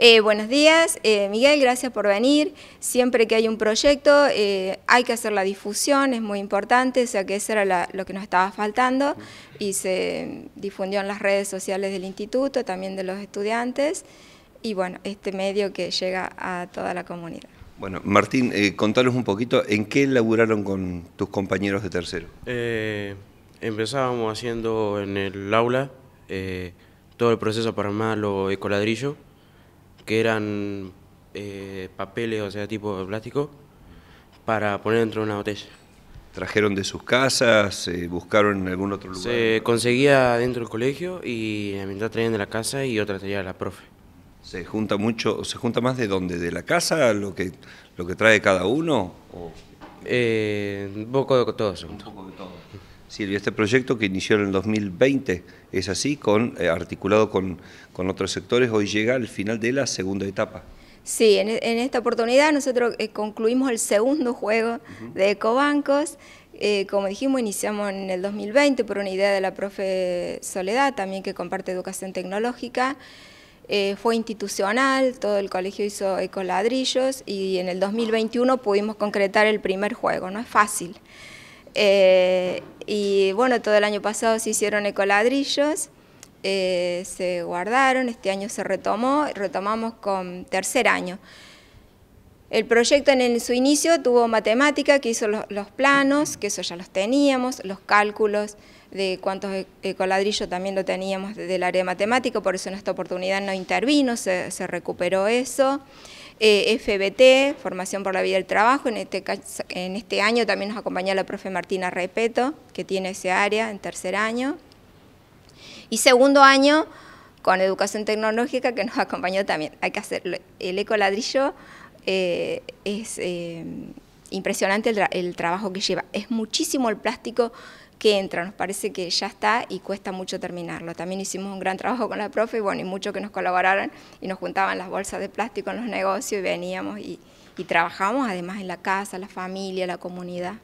Eh, buenos días, eh, Miguel, gracias por venir. Siempre que hay un proyecto eh, hay que hacer la difusión, es muy importante, o sea que eso era lo que nos estaba faltando y se difundió en las redes sociales del instituto, también de los estudiantes y bueno, este medio que llega a toda la comunidad. Bueno, Martín, contanos un poquito, ¿en qué laburaron con tus compañeros de tercero? empezábamos haciendo en el aula todo el proceso para armar de coladrillo que eran eh, papeles, o sea, tipo plástico, para poner dentro de una botella. ¿Trajeron de sus casas? Eh, ¿Buscaron en algún otro lugar? Se conseguía dentro del colegio y mientras traían de la casa y otra traía la profe. ¿Se junta mucho, se junta más de dónde? ¿De la casa lo que, lo que trae cada uno? Eh, un poco de todo, Un poco de todo. Silvia, este proyecto que inició en el 2020 es así, con, eh, articulado con, otros sectores, hoy llega al final de la segunda etapa. Sí, en, esta oportunidad nosotros eh, concluimos el segundo juego de Ecobancos. Eh, como dijimos, iniciamos en el 2020 por una idea de la profe Soledad, también que comparte educación tecnológica. fue institucional, todo el colegio hizo ecoladrillos y en el 2021 pudimos concretar el primer juego, no es fácil bueno, todo el año pasado se hicieron ecoladrillos, eh, se guardaron, este año se retomó, retomamos con tercer año. El proyecto en, su inicio tuvo matemática, que hizo los, planos, que eso ya los teníamos, los cálculos de cuántos e, ecoladrillos también lo teníamos del área de matemática, por eso en esta oportunidad no intervino, se recuperó eso. Eh, FBT, Formación por la Vida del Trabajo, en este, en este año también nos acompañó la profe Martina Repeto, que tiene ese área en tercer año. Y segundo año con Educación Tecnológica, que nos acompañó también. Hay que hacerlo. El ecoladrillo eh, es eh, impresionante el trabajo que lleva. Es muchísimo el plástico que entra, nos parece que ya está y cuesta mucho terminarlo. También hicimos un gran trabajo con la profe, y bueno, y mucho que nos colaboraron y nos juntaban las bolsas de plástico en los negocios y veníamos y, trabajamos además en la casa, la familia, la comunidad.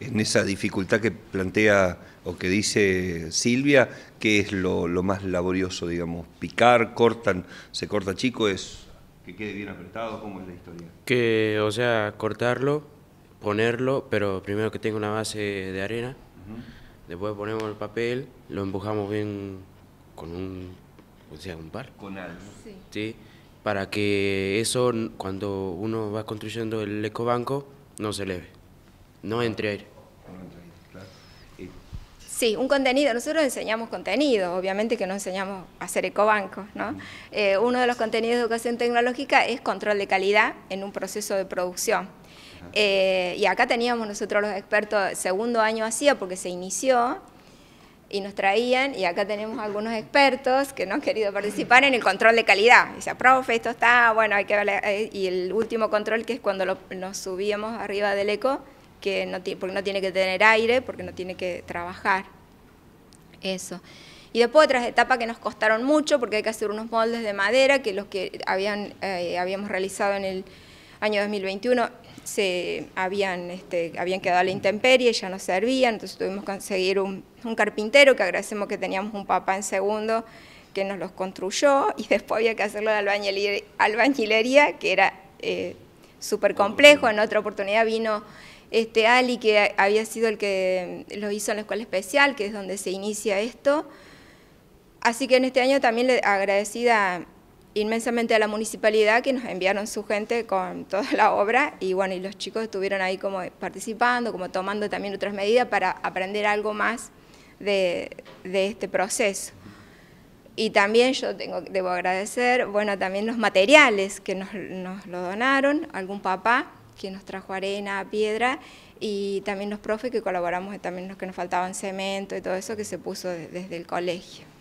En esa dificultad que plantea o que dice Silvia, ¿qué es lo, más laborioso, digamos? ¿Picar, cortan, se corta chico? ¿Es que quede bien apretado? ¿Cómo es la historia? Que, o sea, cortarlo, ponerlo, pero primero que tenga una base de arena, Después ponemos el papel, lo empujamos bien con un, un par. Con algo. Sí. Para que eso, cuando uno va construyendo el ecobanco, no se eleve. No entre aire. Sí, un contenido. Nosotros enseñamos contenido, obviamente que no enseñamos a hacer ecobancos. ¿no? Eh, uno de los contenidos de educación tecnológica es control de calidad en un proceso de producción. Eh, y acá teníamos nosotros los expertos, segundo año hacía porque se inició y nos traían, y acá tenemos algunos expertos que no han querido participar en el control de calidad. Dice, profe, esto está, bueno, hay que eh, y el último control que es cuando nos subíamos arriba del eco, que no, porque no tiene que tener aire, porque no tiene que trabajar. Eso. Y después otras etapas que nos costaron mucho, porque hay que hacer unos moldes de madera, que los que habían, eh, habíamos realizado en el año 2021 se habían, este, habían quedado a la intemperie, ya no servían, entonces tuvimos que conseguir un, carpintero, que agradecemos que teníamos un papá en segundo, que nos los construyó, y después había que hacerlo de albañilería, que era eh, súper complejo. En otra oportunidad vino este, Ali, que había sido el que lo hizo en la escuela especial, que es donde se inicia esto. Así que en este año también le agradecida inmensamente a la municipalidad que nos enviaron su gente con toda la obra y bueno, y los chicos estuvieron ahí como participando, como tomando también otras medidas para aprender algo más de, este proceso. Y también yo tengo, debo agradecer, bueno, también los materiales que nos, nos lo donaron, algún papá, que nos trajo arena, piedra y también los profes que colaboramos, también los que nos faltaban cemento y todo eso que se puso desde el colegio.